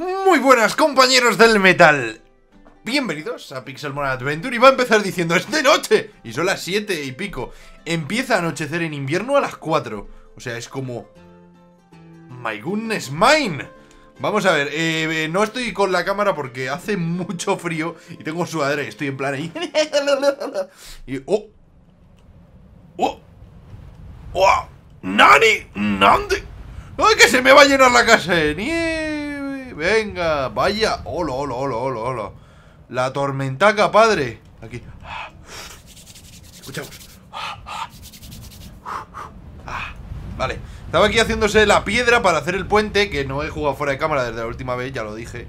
Muy buenas compañeros del metal Bienvenidos a Pixelmon Adventure y va a empezar diciendo ¡Es de noche! Y son las 7 y pico Empieza a anochecer en invierno a las 4 O sea, es como... ¡My goodness mine! Vamos a ver, eh, eh, no estoy con la cámara porque hace mucho frío Y tengo sudadera y estoy en plan ahí Y... ¡Oh! ¡Oh! ¡Oh! ¡Nani! ¡Nande! ¡Ay, que se me va a llenar la casa de eh! nieve! Venga, vaya. Hola, hola, hola, hola, La tormentaca, padre. Aquí. Escuchamos. Ah, vale. Estaba aquí haciéndose la piedra para hacer el puente, que no he jugado fuera de cámara desde la última vez, ya lo dije.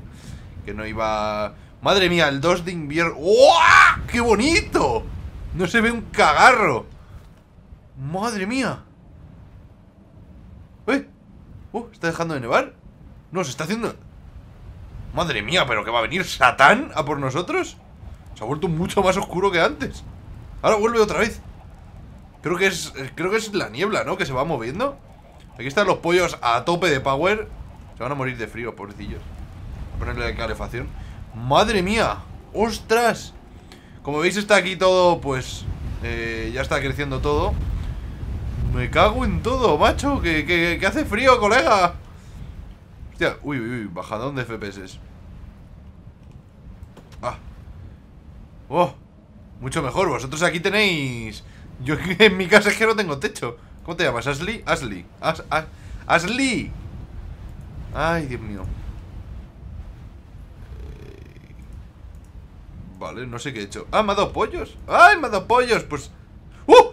Que no iba... Madre mía, el 2 de invierno... ¡Qué bonito! No se ve un cagarro. Madre mía. ¿Eh? ¡Uh! ¿Está dejando de nevar? No, se está haciendo... Madre mía, pero que va a venir Satán a por nosotros. Se ha vuelto mucho más oscuro que antes. Ahora vuelve otra vez. Creo que es creo que es la niebla, ¿no? Que se va moviendo. Aquí están los pollos a tope de power. Se van a morir de frío, pobrecillos. A ponerle calefacción. ¡Madre mía! ¡Ostras! Como veis está aquí todo, pues... Eh, ya está creciendo todo. Me cago en todo, macho. que hace frío, colega uy, uy, uy, bajadón de FPS. Ah. Oh, mucho mejor. Vosotros aquí tenéis... Yo en mi casa es que no tengo techo. ¿Cómo te llamas? ¿Asli? Asli As Ay, Dios mío. Eh, vale, no sé qué he hecho. Ah, me ha dado pollos. ¡Ay, me ha dado pollos! Pues... ¡Uh!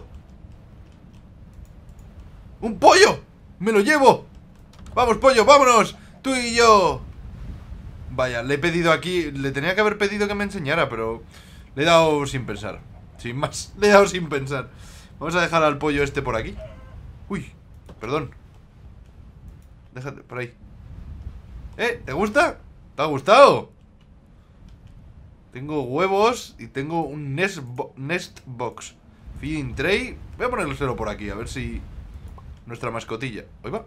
¡Un pollo! ¡Me lo llevo! ¡Vamos, pollo, vámonos! tú y yo. Vaya, le he pedido aquí, le tenía que haber pedido que me enseñara, pero le he dado sin pensar. Sin más, le he dado sin pensar. Vamos a dejar al pollo este por aquí. Uy, perdón. Déjate, por ahí. ¿Eh? ¿Te gusta? ¿Te ha gustado? Tengo huevos y tengo un nest, box. Feeding tray. Voy a ponérselo por aquí, a ver si... Nuestra mascotilla. Ahí va.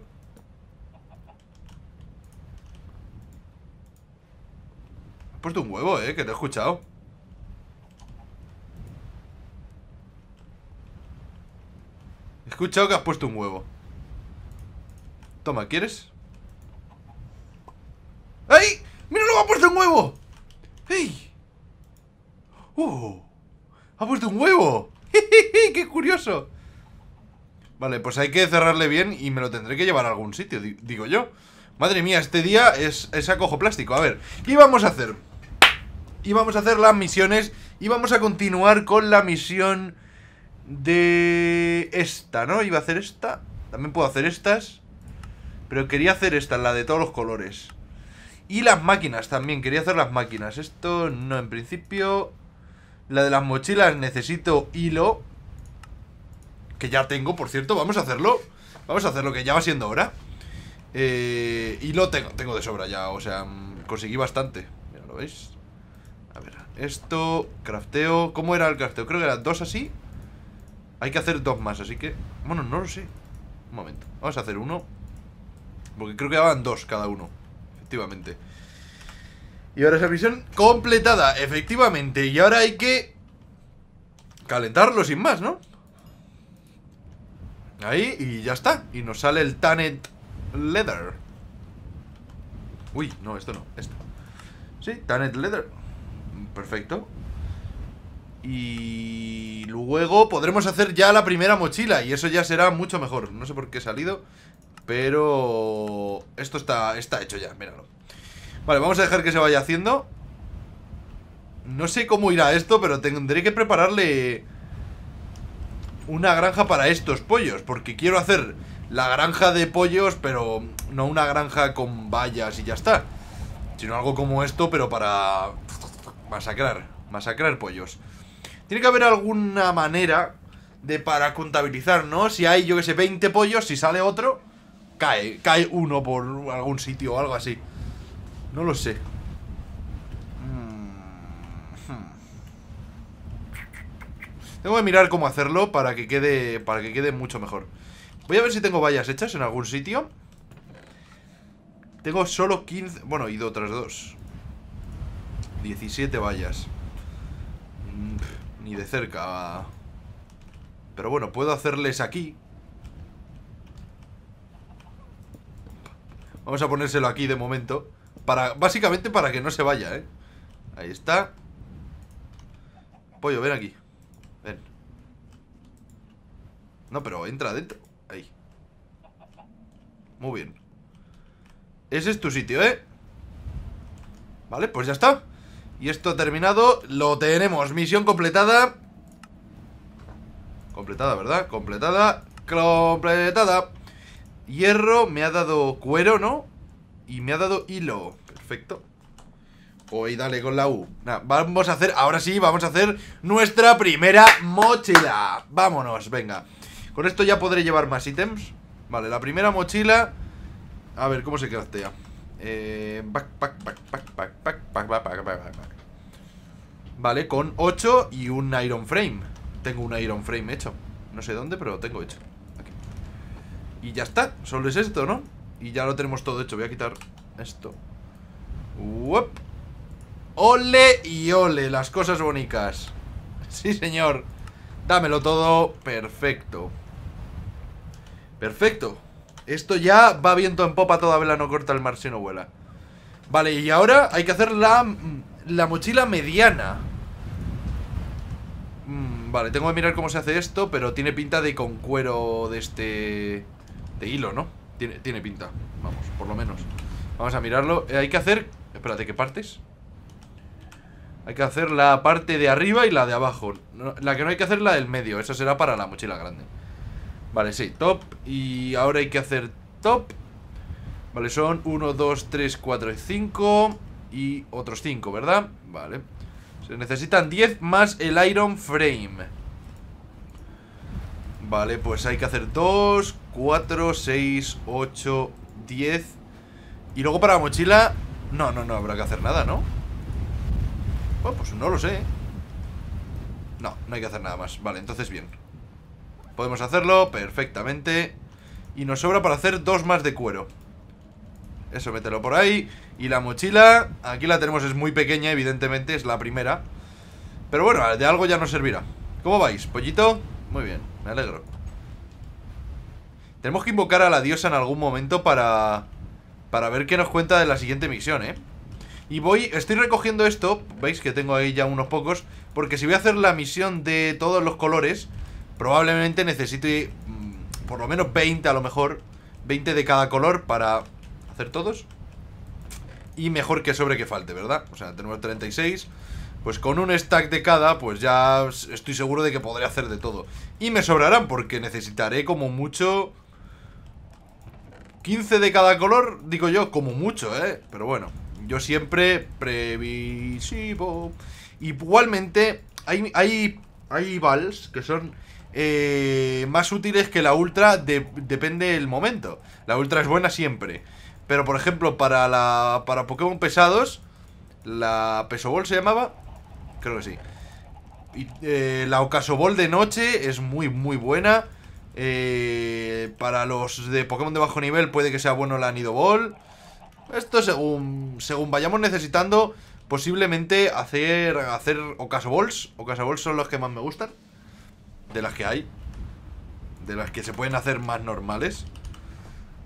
He puesto un huevo, eh, que te he escuchado. He escuchado que has puesto un huevo. Toma, ¿quieres? ¡Ay! que ¡Ha puesto un huevo! ¡Ey! ¡Uh! ¡Ha puesto un huevo! ¡Qué curioso! Vale, pues hay que cerrarle bien y me lo tendré que llevar a algún sitio, digo yo. Madre mía, este día es, es plástico. A ver, ¿qué vamos a hacer? Y vamos a hacer las misiones y vamos a continuar con la misión de esta, ¿no? Iba a hacer esta. También puedo hacer estas. Pero quería hacer esta, la de todos los colores. Y las máquinas también, quería hacer las máquinas. Esto no, en principio... La de las mochilas necesito hilo. Que ya tengo, por cierto. Vamos a hacerlo. Vamos a hacerlo, que ya va siendo hora. Eh, y lo tengo, tengo de sobra ya, o sea, mm, conseguí bastante. Mira, ¿lo veis? A ver, esto, crafteo. ¿Cómo era el crafteo? Creo que eran dos así. Hay que hacer dos más, así que... Bueno, no lo sé. Un momento. Vamos a hacer uno. Porque creo que daban dos cada uno. Efectivamente. Y ahora esa misión completada, efectivamente. Y ahora hay que... Calentarlo sin más, ¿no? Ahí, y ya está. Y nos sale el Tanet Leather. Uy, no, esto no, esto. Sí, Tanet Leather. Perfecto. Y luego podremos hacer ya la primera mochila y eso ya será mucho mejor. No sé por qué he salido, pero esto está, está hecho ya, míralo. Vale, vamos a dejar que se vaya haciendo. No sé cómo irá esto, pero tendré que prepararle una granja para estos pollos, porque quiero hacer la granja de pollos, pero no una granja con vallas y ya está. Sino algo como esto, pero para masacrar, masacrar pollos. Tiene que haber alguna manera de para contabilizar, ¿no? Si hay, yo que sé, 20 pollos, si sale otro, cae, cae uno por algún sitio o algo así. No lo sé. Mm, hmm. Tengo que mirar cómo hacerlo para que quede para que quede mucho mejor. Voy a ver si tengo vallas hechas en algún sitio Tengo solo 15... Bueno, y otras dos 17 vallas mm, Ni de cerca Pero bueno, puedo hacerles aquí Vamos a ponérselo aquí de momento para, Básicamente para que no se vaya, ¿eh? Ahí está Pollo, ven aquí Ven No, pero entra adentro muy bien Ese es tu sitio, ¿eh? Vale, pues ya está Y esto terminado, lo tenemos Misión completada Completada, ¿verdad? Completada Completada Hierro, me ha dado cuero, ¿no? Y me ha dado hilo Perfecto pues Hoy dale con la U Vamos a hacer, ahora sí, vamos a hacer Nuestra primera mochila Vámonos, venga Con esto ya podré llevar más ítems Vale, la primera mochila A ver, ¿cómo se craftea? Eh, Vale, con 8 y un iron frame Tengo un iron frame hecho No sé dónde, pero lo tengo hecho Y ya está, solo es esto, ¿no? Y ya lo tenemos todo hecho, voy a quitar esto Ole y ole, las cosas bonitas Sí, señor Dámelo todo, perfecto Perfecto. Esto ya va viento en popa, toda vela no corta, el mar si no vuela. Vale, y ahora hay que hacer la, mm, la mochila mediana. Mm, vale, tengo que mirar cómo se hace esto, pero tiene pinta de con cuero de este... De hilo, ¿no? Tiene, tiene pinta, vamos, por lo menos. Vamos a mirarlo. Eh, hay que hacer... Espérate, ¿qué partes? Hay que hacer la parte de arriba y la de abajo. la que no hay que hacer es la del medio. Esa será para la mochila grande. Vale, sí, top Y ahora hay que hacer top Vale, son 1, 2, 3, 4 y 5 Y otros 5, ¿verdad? Vale Se necesitan 10 más el iron frame Vale, pues hay que hacer 2, 4, 6, 8, 10 Y luego para la mochila No, no, no habrá que hacer nada, ¿no? Oh, pues no lo sé ¿eh? No, no hay que hacer nada más Vale, entonces bien Podemos hacerlo perfectamente. Y nos sobra para hacer dos más de cuero. Eso, mételo por ahí. Y la mochila, aquí la tenemos, es muy pequeña, evidentemente, es la primera. Pero bueno, de algo ya nos servirá. ¿Cómo vais, pollito? Muy bien, me alegro. Tenemos que invocar a la diosa en algún momento para... Para ver qué nos cuenta de la siguiente misión, ¿eh? Y voy, estoy recogiendo esto, veis que tengo ahí ya unos pocos Porque si voy a hacer la misión de todos los colores probablemente necesite mm, por lo menos 20 a lo mejor, 20 de cada color para hacer todos. Y mejor que sobre que falte, ¿verdad? O sea, tenemos 36. Pues con un stack de cada, pues ya estoy seguro de que podré hacer de todo. Y me sobrarán porque necesitaré como mucho... 15 de cada color, digo yo, como mucho, ¿eh? Pero bueno, yo siempre previsivo. Igualmente, hay, hay, hay vals que son eh, más útiles que la Ultra, depende del momento. La Ultra es buena siempre. Pero, por ejemplo, para, la, para Pokémon pesados, la Pesobol se llamaba, creo que sí. Y, eh, la Ocasobol de noche es muy, muy buena. Eh, para los de Pokémon de bajo nivel puede que sea bueno la Nidobol. Esto según, según vayamos necesitando, posiblemente hacer, hacer Ocasobols. Ocasobols son los que más me gustan de las que hay, de las que se pueden hacer más normales.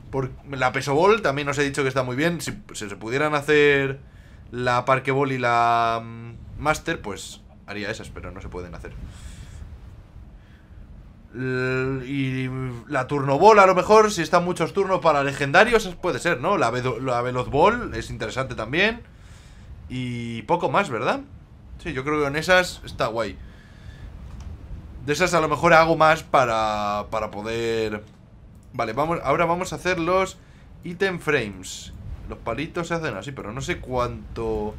Por, la peso ball también os he dicho que está muy bien. Si, se pudieran hacer la parque ball y la mm, master, pues haría esas, pero no se pueden hacer. y la turno ball a lo mejor, si están muchos turnos para legendarios, puede ser, ¿no? La, veloz ball es interesante también. Y poco más, ¿verdad? Sí, yo creo que en esas está guay. De esas a lo mejor hago más para, para poder... Vale, vamos, ahora vamos a hacer los item frames. Los palitos se hacen así, pero no sé cuánto...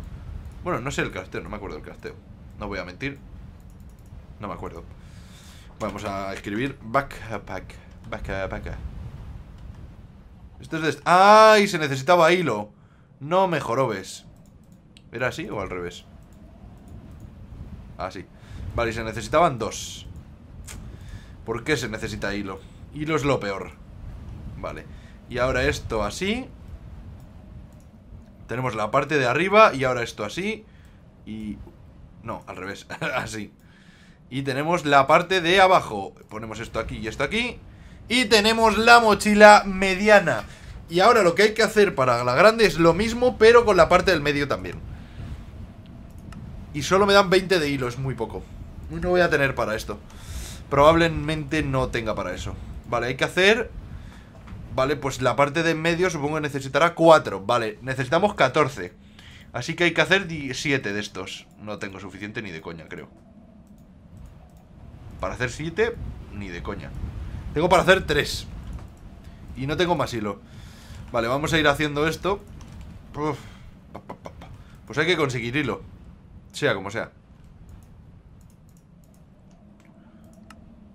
Bueno, no sé el casteo, no me acuerdo el casteo. No voy a mentir. No me acuerdo. Vamos a escribir backpack. Backpack. Esto es de... ¡Ay! Se necesitaba hilo. No mejoró ves ¿Era así o al revés? Así. Vale, y se necesitaban dos. ¿Por qué se necesita hilo? Hilo es lo peor. Vale. Y ahora esto así. Tenemos la parte de arriba y ahora esto así. Y... No, al revés. así. Y tenemos la parte de abajo. Ponemos esto aquí y esto aquí. Y tenemos la mochila mediana. Y ahora lo que hay que hacer para la grande es lo mismo, pero con la parte del medio también. Y solo me dan 20 de hilo, es muy poco. No voy a tener para esto. Probablemente no tenga para eso. Vale, hay que hacer... Vale, pues la parte de en medio supongo que necesitará 4. Vale, necesitamos 14. Así que hay que hacer 7 de estos. No tengo suficiente ni de coña, creo. Para hacer 7, ni de coña. Tengo para hacer 3. Y no tengo más hilo. Vale, vamos a ir haciendo esto. Pues hay que conseguir hilo. Sea como sea.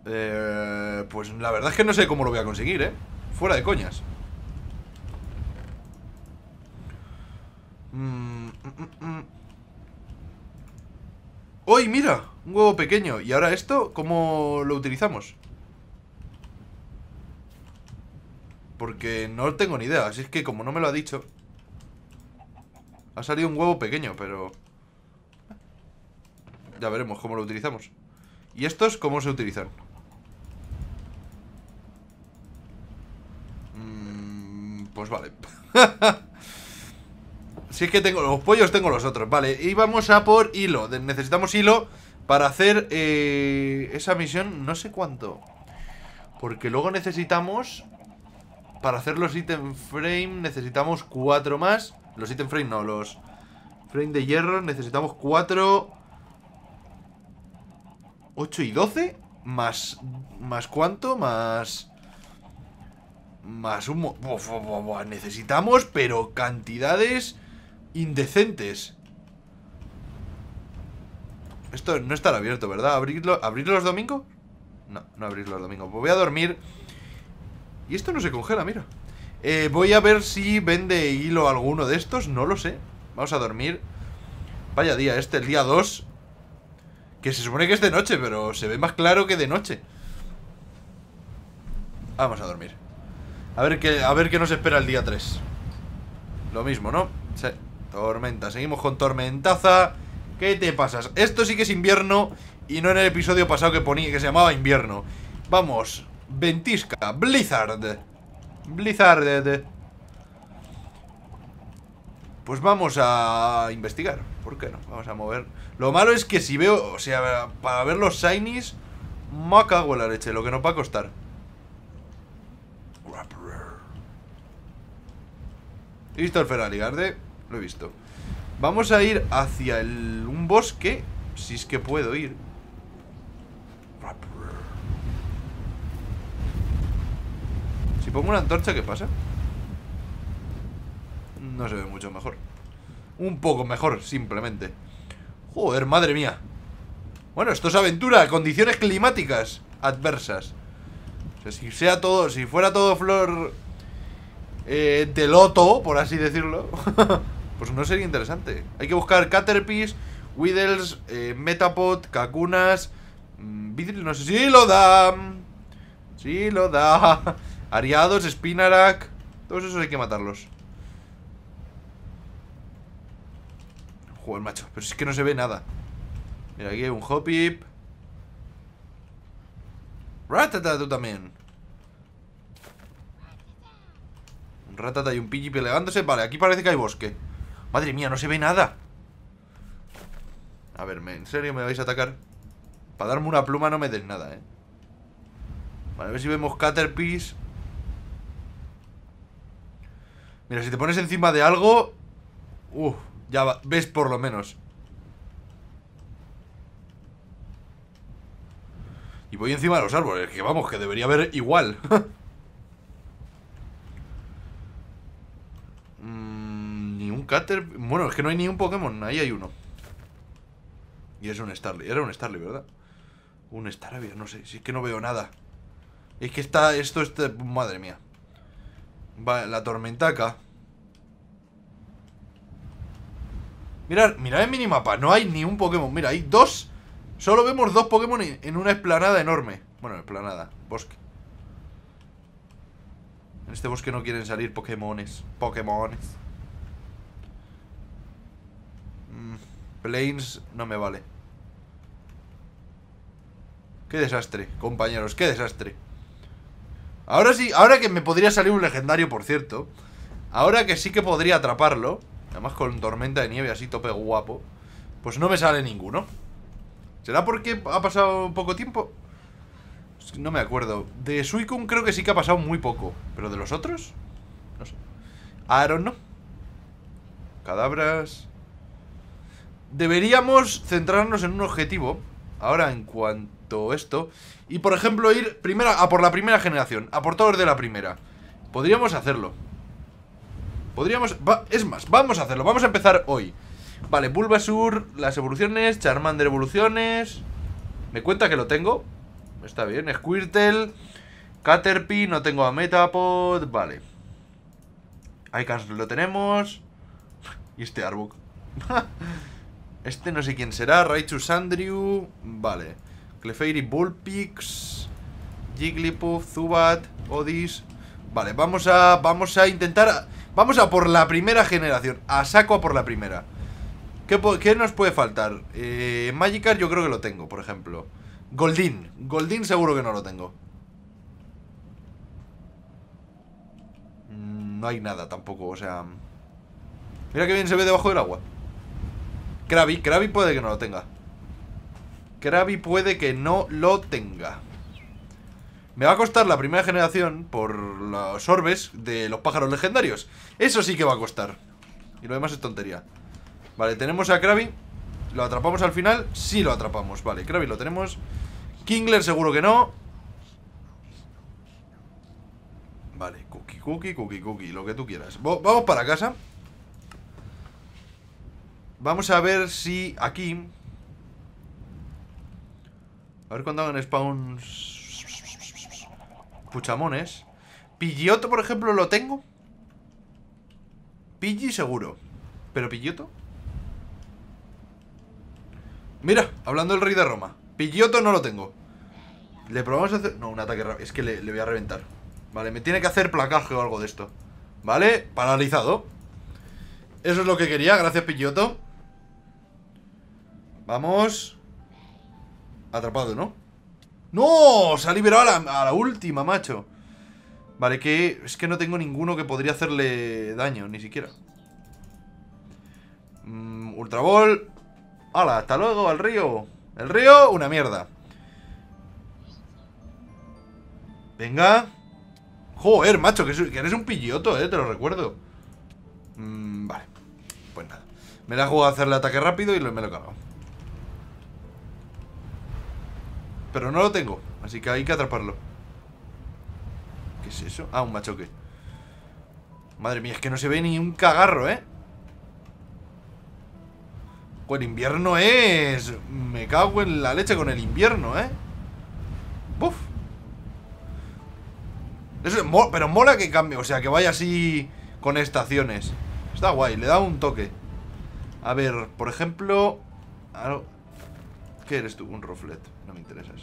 Eh, pues la verdad es que no sé cómo lo voy a conseguir, ¿eh? Fuera de coñas. Mm, mm, mm, ¡Uy, mira! Un huevo pequeño. ¿Y ahora esto? ¿Cómo lo utilizamos? Porque no tengo ni idea. Así es que como no me lo ha dicho... Ha salido un huevo pequeño, pero... Ya veremos cómo lo utilizamos. ¿Y estos cómo se utilizan? Pues vale Si es que tengo los pollos, tengo los otros Vale, y vamos a por hilo Necesitamos hilo para hacer eh, esa misión No sé cuánto Porque luego necesitamos Para hacer los item frame Necesitamos cuatro más Los item frame no, los frame de hierro Necesitamos cuatro 8 y 12 Más... ¿Más cuánto? Más... Más humo. Necesitamos, pero cantidades indecentes. Esto no estará abierto, ¿verdad? ¿Abrirlo, ¿Abrirlo los domingos? No, no abrirlo los domingos. Pues voy a dormir. Y esto no se congela, mira. Eh, voy a ver si vende hilo alguno de estos. No lo sé. Vamos a dormir. Vaya día este, el día 2. Que se supone que es de noche, pero se ve más claro que de noche. Vamos a dormir. A ver qué, a ver qué nos espera el día 3. Lo mismo, ¿no? Sí. Tormenta. Seguimos con tormentaza. ¿Qué te pasas? Esto sí que es invierno y no en el episodio pasado que ponía que se llamaba invierno. Vamos. Ventisca. Blizzard. Blizzard. Pues vamos a investigar. ¿Por qué no? Vamos a mover. Lo malo es que si veo... O sea, para ver los shinies... Me cago en la leche, lo que nos va a costar. He visto el Ferrari Garde, lo he visto Vamos a ir hacia un bosque Si es que puedo ir Si pongo una antorcha, ¿qué pasa? No se ve mucho mejor Un poco mejor, simplemente Joder, madre mía Bueno, esto es aventura Condiciones climáticas adversas si sea todo, si fuera todo flor eh, de loto, por así decirlo, pues no sería interesante. Hay que buscar Caterpies, Widdles, eh, Metapod, Kakunas, mm, no sé si lo da. Si lo da. Ariados, Spinarak, todos esos hay que matarlos. Joder, macho, pero es que no se ve nada. Mira, aquí hay un Hopip. Ratata, tú también. ratata y un pichi peleándose. Vale, aquí parece que hay bosque. Madre mía, no se ve nada. A ver, ¿en serio me vais a atacar? Para darme una pluma no me des nada, ¿eh? Vale, a ver si vemos Caterpies. Mira, si te pones encima de algo... Uf, ya ves por lo menos. Y voy encima de los árboles, que vamos, que debería haber igual. Cater... Bueno, es que no hay ni un Pokémon, ahí hay uno. Y es un Starly. Era un Starly, ¿verdad? Un Staravia, no sé. Si es que no veo nada. Es que está. Esto es. Madre mía. la tormenta acá. Mirad, mirad el minimapa. No hay ni un Pokémon. Mira, hay dos. Solo vemos dos Pokémon en una esplanada enorme. Bueno, esplanada. Bosque. En este bosque no quieren salir Pokémones. Pokémones planes no me vale. Qué desastre, compañeros, qué desastre. Ahora sí, ahora que me podría salir un legendario, por cierto. Ahora que sí que podría atraparlo. Además con tormenta de nieve así, tope guapo. Pues no me sale ninguno. ¿Será porque ha pasado poco tiempo? No me acuerdo. De Suicune creo que sí que ha pasado muy poco. ¿Pero de los otros? No sé. Aaron no. Cadabras deberíamos centrarnos en un objetivo ahora en cuanto esto y por ejemplo ir primero a por la primera generación, a por todos de la primera. Podríamos hacerlo. Podríamos, es más, vamos a hacerlo, vamos a empezar hoy. Vale, Bulbasur, las evoluciones, Charmander evoluciones. Me cuenta que lo tengo. Está bien, Squirtle, Caterpie, no tengo a Metapod, vale. Icans lo tenemos. Y este Arbok. Este no sé quién será. Raichu Sandryu... Vale. Clefairy Bullpix. Jigglypuff, Zubat, Odis. Vale, vamos a, vamos a intentar... vamos a por la primera generación. A saco a por la primera. ¿Qué, nos puede faltar? Eh, yo creo que lo tengo, por ejemplo. Goldin. Goldin seguro que no lo tengo. Mm, no hay nada tampoco, o sea... Mira que bien se ve debajo del agua. Krabi, Krabi puede que no lo tenga. Krabi puede que no lo tenga. Me va a costar la primera generación por los orbes de los pájaros legendarios. Eso sí que va a costar. Y lo demás es tontería. Vale, tenemos a Krabi. ¿Lo atrapamos al final? Sí lo atrapamos. Vale, Krabi lo tenemos. Kingler seguro que no. Vale, cookie, cookie, cookie, cookie, lo que tú quieras. Vamos para casa. Vamos a ver si aquí... A ver cuando hagan spawns... Puchamones. Pillotto, por ejemplo, lo tengo. Pilli seguro. ¿Pero pilloto? Mira, hablando del rey de Roma. Pilloto no lo tengo. Le probamos a hacer... No, un ataque rápido. Es que le, voy a reventar. Vale, me tiene que hacer placaje o algo de esto. ¿Vale? Paralizado. Eso es lo que quería. Gracias, pilloto Vamos. Atrapado, ¿no? ¡No! Se ha liberado a la, última, macho. Vale, que es que no tengo ninguno que podría hacerle daño, ni siquiera. Mm, Ultra Ball. ¡Hala! ¡Hasta luego, al río! El río, una mierda. Venga. Joder, macho, que, eres un pilloto, eh, te lo recuerdo. Mm, vale. Pues nada. Me la juego a hacerle ataque rápido y me lo he Pero no lo tengo, así que hay que atraparlo ¿Qué es eso? Ah, un machoque Madre mía, es que no se ve ni un cagarro, ¿eh? Pues invierno es... Me cago en la leche con el invierno, ¿eh? ¡Buf! pero mola que cambie, o sea, que vaya así con estaciones Está guay, le da un toque A ver, por ejemplo... Ah, ¿Qué eres tú? Un roflet no me interesas.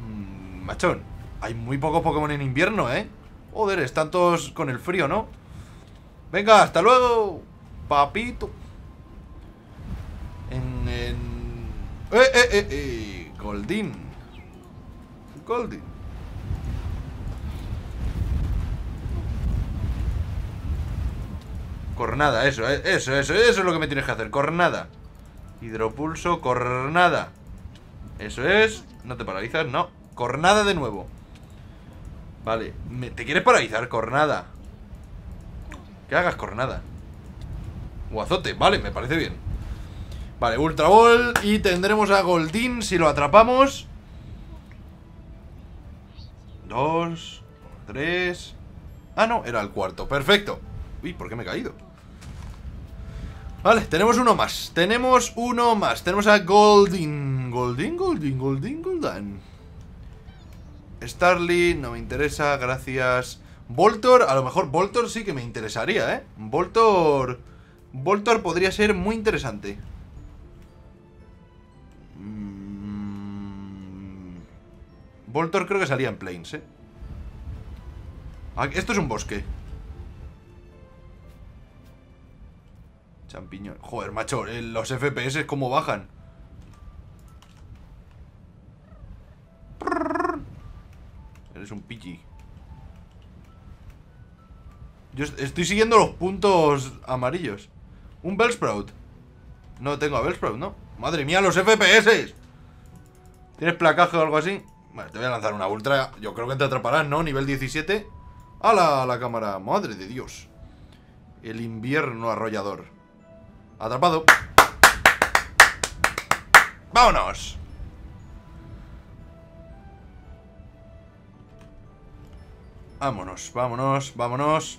Mm, machón, hay muy pocos Pokémon en invierno, ¿eh? Joder, están todos con el frío, ¿no? Venga, hasta luego, papito. En... en... ¡Eh, eh, eh! eh! Goldin. Goldin. Cornada, eso, eh, eso, eso, eso es lo que me tienes que hacer, cornada. Hidropulso, cornada. Eso es. No te paralizas, no. Cornada de nuevo. Vale. ¿Te quieres paralizar? Cornada. Que hagas cornada. Guazote, vale, me parece bien. Vale, Ultra Ball. Y tendremos a Goldin si lo atrapamos. Dos. Tres. Ah, no, era el cuarto. Perfecto. Uy, ¿por qué me he caído? Vale, tenemos uno más Tenemos uno más Tenemos a Golding Golding, Golding, Golding, Goldan Starling, no me interesa, gracias Voltor, a lo mejor Voltor sí que me interesaría, ¿eh? Voltor... Voltor podría ser muy interesante mm. Voltor creo que salía en Plains, ¿eh? Ah, esto es un bosque Champiñón. Joder, macho, eh, los FPS cómo bajan. Eres un pichi. Yo estoy siguiendo los puntos amarillos. Un Bellsprout. No tengo a Bellsprout, ¿no? ¡Madre mía, los FPS! ¿Tienes placaje o algo así? Vale, te voy a lanzar una ultra. Yo creo que te atraparás, ¿no? Nivel 17. ¡Hala! La cámara. ¡Madre de Dios! El invierno arrollador. Atrapado. ¡Vámonos! Vámonos, vámonos, vámonos.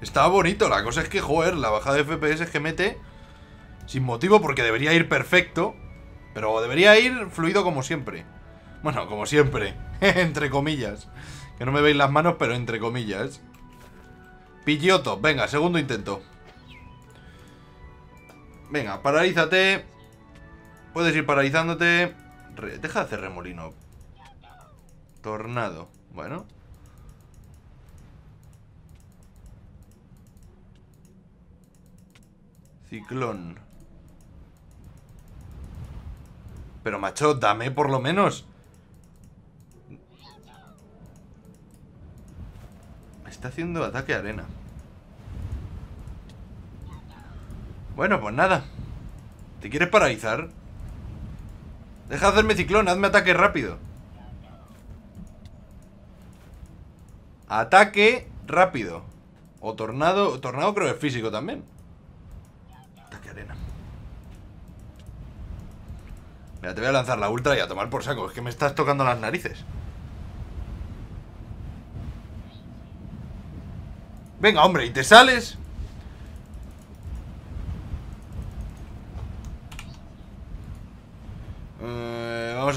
Está bonito, la cosa es que, joder, la bajada de FPS que mete Sin motivo, porque debería ir perfecto Pero debería ir fluido como siempre Bueno, como siempre Entre comillas Que no me veis las manos, pero entre comillas Pilloto, venga, segundo intento Venga, paralízate. Puedes ir paralizándote. Deja de hacer remolino. Tornado. Bueno. Ciclón. Pero macho, dame por lo menos. está haciendo ataque arena. Bueno, pues nada. ¿Te quieres paralizar? Deja de hacerme ciclón, hazme ataque rápido. Ataque rápido. O tornado. tornado creo que es físico también. Ataque arena. Mira, te voy a lanzar la ultra y a tomar por saco. Es que me estás tocando las narices. Venga, hombre, ¿y te sales?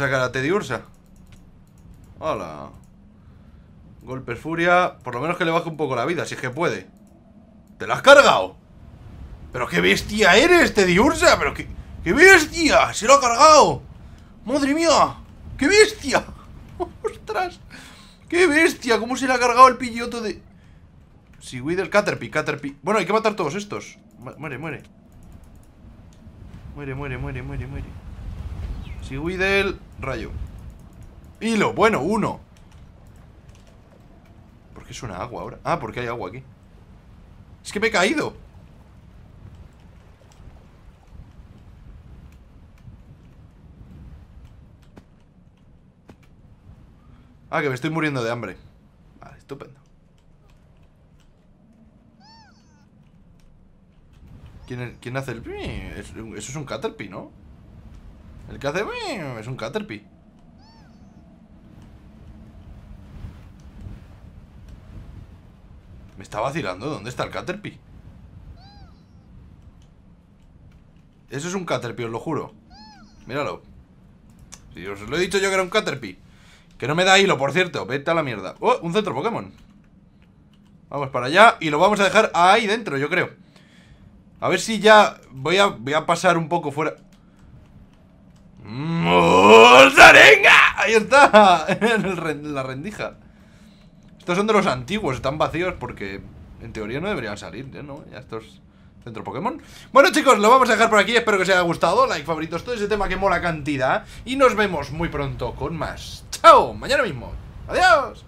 Sacar a Teddy Ursa. Hola. Golpe furia. Por lo menos que le baje un poco la vida, si es que puede. ¿Te la has cargado? Pero qué bestia eres, Teddy Ursa. Pero qué, qué bestia. Se lo ha cargado. Madre mía. ¡Qué bestia! ¡Ostras! ¡Qué bestia! ¿Cómo se le ha cargado el pilloto de...? Si Wither... Caterpie, Caterpie... Bueno, hay que matar todos estos. Muere, muere. Muere, muere, muere, muere, muere. Si huí del rayo. Hilo, bueno, uno. ¿Por qué una agua ahora? Ah, porque hay agua aquí. Es que me he caído. Ah, que me estoy muriendo de hambre. Vale, estupendo. ¿Quién, quién hace el...? Eso es un Caterpie, ¿no? El que hace... Es un Caterpie. Me está vacilando. ¿Dónde está el Caterpie? Eso es un Caterpie, os lo juro. Míralo. Si os lo he dicho yo que era un Caterpie. Que no me da hilo, por cierto. Vete a la mierda. ¡Oh! Un centro Pokémon. Vamos para allá y lo vamos a dejar ahí dentro, yo creo. A ver si ya... Voy a, voy a pasar un poco fuera venga, Ahí está, en la rendija. Estos son de los antiguos, están vacíos porque en teoría no deberían salir, ¿eh? ¿no? Ya estos centro Pokémon. Bueno chicos, lo vamos a dejar por aquí, espero que os haya gustado, like, favoritos, todo ese tema que mola cantidad. Y nos vemos muy pronto con más. ¡Chao! Mañana mismo. ¡Adiós!